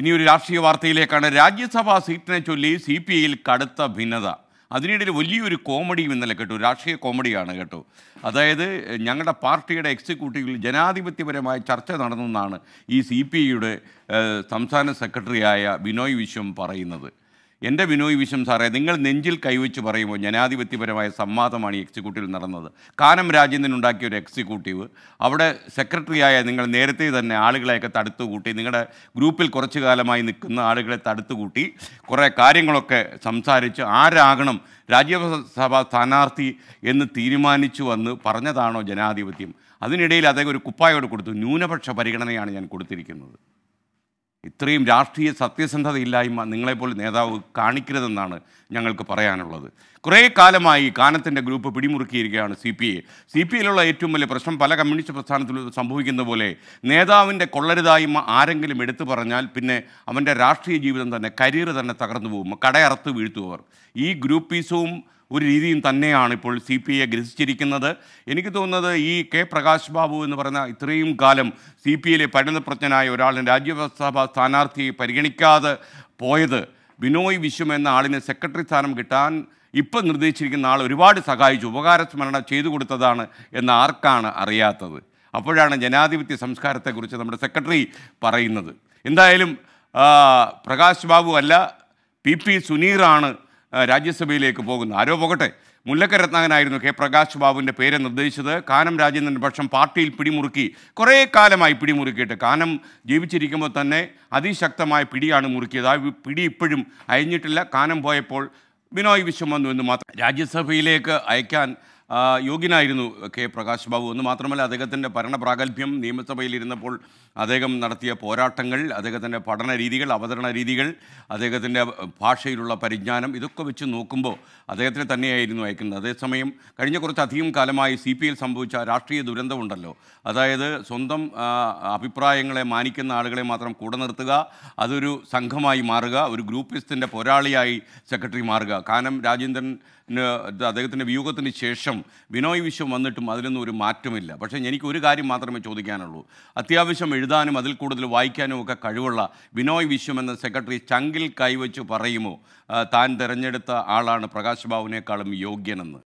ഇനിയൊരു രാഷ്ട്രീയ വാർത്തയിലേക്കാണ് രാജ്യസഭാ സീറ്റിനെ ചൊല്ലി സി പി ഐയിൽ കടുത്ത ഭിന്നത അതിനിടയിൽ വലിയൊരു കോമഡിയും ഇന്നലെ കേട്ടു രാഷ്ട്രീയ കോമഡിയാണ് കേട്ടോ അതായത് ഞങ്ങളുടെ പാർട്ടിയുടെ എക്സിക്യൂട്ടീവിൽ ജനാധിപത്യപരമായ ചർച്ച നടന്നെന്നാണ് ഈ സി പി ഐയുടെ സംസ്ഥാന സെക്രട്ടറിയായ ബിനോയ് വിശ്വം പറയുന്നത് എൻ്റെ വിനോയ് വിശ്വം സാറേ നിങ്ങൾ നെഞ്ചിൽ കൈവച്ച് പറയുമ്പോൾ ജനാധിപത്യപരമായ സംവാദമാണ് ഈ എക്സിക്യൂട്ടീവിൽ നടന്നത് കാനം രാജേന്ദ്രൻ ഉണ്ടാക്കിയ ഒരു എക്സിക്യൂട്ടീവ് അവിടെ സെക്രട്ടറിയായ നിങ്ങൾ നേരത്തെ തന്നെ ആളുകളെയൊക്കെ തടുത്തുകൂട്ടി നിങ്ങളുടെ ഗ്രൂപ്പിൽ കുറച്ചു കാലമായി നിൽക്കുന്ന ആളുകളെ തടുത്തുകൂട്ടി കുറേ കാര്യങ്ങളൊക്കെ സംസാരിച്ച് ആരാകണം രാജ്യസഭാ സ്ഥാനാർത്ഥി എന്ന് തീരുമാനിച്ചു വന്ന് പറഞ്ഞതാണോ ജനാധിപത്യം അതിനിടയിൽ അദ്ദേഹം ഒരു കുപ്പായോട് കൊടുത്തു ന്യൂനപക്ഷ പരിഗണനയാണ് ഞാൻ കൊടുത്തിരിക്കുന്നത് ഇത്രയും രാഷ്ട്രീയ സത്യസന്ധതയില്ലായ്മ നിങ്ങളെപ്പോലെ നേതാവ് കാണിക്കരുതെന്നാണ് ഞങ്ങൾക്ക് പറയാനുള്ളത് കുറേ കാലമായി കാനത്തിൻ്റെ ഗ്രൂപ്പ് പിടിമുറുക്കിയിരിക്കുകയാണ് സി പി ഐ സി പി ഐയിലുള്ള ഏറ്റവും വലിയ പ്രശ്നം പല കമ്മ്യൂണിസ്റ്റ് പ്രസ്ഥാനത്തിൽ സംഭവിക്കുന്ന പോലെ നേതാവിൻ്റെ കൊള്ളരുതായ്മ ആരെങ്കിലും എടുത്തു പറഞ്ഞാൽ പിന്നെ അവൻ്റെ രാഷ്ട്രീയ ജീവിതം തന്നെ കരിയർ തന്നെ തകർന്നു പോകും കടയറത്ത് വീഴ്ത്തുവർ ഈ ഗ്രൂപ്പീസവും ഒരു രീതിയും തന്നെയാണ് ഇപ്പോൾ സി പി ഐ ഗ്രസിച്ചിരിക്കുന്നത് എനിക്ക് തോന്നുന്നത് ഈ കെ പ്രകാശ് ബാബു എന്ന് പറയുന്ന ഇത്രയും കാലം സി പി ഐയിലെ പരിണതപ്രജ്ഞനായ ഒരാളിനെ രാജ്യസഭാ സ്ഥാനാർത്ഥിയെ പരിഗണിക്കാതെ പോയത് ബിനോയ് വിശ്വം എന്ന ആളിന് സെക്രട്ടറി സ്ഥാനം കിട്ടാൻ ഇപ്പം നിർദ്ദേശിച്ചിരിക്കുന്ന ആൾ ഒരുപാട് സഹായിച്ചു ഉപകാരസ്മരണ ചെയ്തു കൊടുത്തതാണ് എന്ന് ആർക്കാണ് അറിയാത്തത് അപ്പോഴാണ് ജനാധിപത്യ സംസ്കാരത്തെക്കുറിച്ച് നമ്മുടെ സെക്രട്ടറി പറയുന്നത് എന്തായാലും പ്രകാശ് ബാബു അല്ല പി പി സുനീറാണ് രാജ്യസഭയിലേക്ക് പോകുന്നത് ആരോ പോകട്ടെ മുല്ലക്ക രത്നാകനായിരുന്നു കെ പ്രകാശ് ബാബുവിൻ്റെ പേര് നിർദ്ദേശിച്ചത് കാനം രാജേന്ദ്രൻ പക്ഷം പാർട്ടിയിൽ പിടിമുറുക്കി കുറേ കാലമായി പിടിമുറുക്കിയിട്ട് കാനം ജീവിച്ചിരിക്കുമ്പോൾ തന്നെ അതിശക്തമായ പിടിയാണ് മുറുക്കിയത് ആ പിടി ഇപ്പോഴും അയഞ്ഞിട്ടില്ല കാനം പോയപ്പോൾ ബിനോയ് വിശ്വം വന്നു എന്ന് മാത്രം രാജ്യസഭയിലേക്ക് അയക്കാൻ യോഗ്യനായിരുന്നു കെ പ്രകാശ് ബാബു എന്ന് മാത്രമല്ല അദ്ദേഹത്തിൻ്റെ ഭരണപ്രാഗൽഭ്യം നിയമസഭയിലിരുന്നപ്പോൾ അദ്ദേഹം നടത്തിയ പോരാട്ടങ്ങൾ അദ്ദേഹത്തിൻ്റെ പഠന രീതികൾ അവതരണ രീതികൾ അദ്ദേഹത്തിൻ്റെ ഭാഷയിലുള്ള പരിജ്ഞാനം ഇതൊക്കെ വെച്ച് നോക്കുമ്പോൾ അദ്ദേഹത്തിന് തന്നെയായിരുന്നു അയക്കുന്നത് അതേസമയം കഴിഞ്ഞ കുറച്ചധികം കാലമായി സി പി എൽ സംഭവിച്ച രാഷ്ട്രീയ ദുരന്തമുണ്ടല്ലോ അതായത് സ്വന്തം അഭിപ്രായങ്ങളെ മാനിക്കുന്ന ആളുകളെ മാത്രം കൂടെ നിർത്തുക അതൊരു സംഘമായി മാറുക ഒരു ഗ്രൂപ്പിസ്റ്റിൻ്റെ പോരാളിയായി സെക്രട്ടറി മാറുക കാനം രാജേന്ദ്രൻ അദ്ദേഹത്തിൻ്റെ വിയോഗത്തിന് ശേഷം വർഷം ബിനോയ് വിശ്വം വന്നിട്ടും അതിലൊന്നും ഒരു മാറ്റമില്ല പക്ഷേ എനിക്ക് ഒരു കാര്യം മാത്രമേ ചോദിക്കാനുള്ളൂ അത്യാവശ്യം എഴുതാനും അതിൽ കൂടുതൽ വായിക്കാനും ഒക്കെ കഴിവുള്ള ബിനോയ് വിശ്വം എന്ന സെക്രട്ടറി ചങ്കിൽ കൈവച്ച് പറയുമോ താൻ തിരഞ്ഞെടുത്ത ആളാണ് പ്രകാശ് ബാബുവിനേക്കാളും യോഗ്യനെന്ന്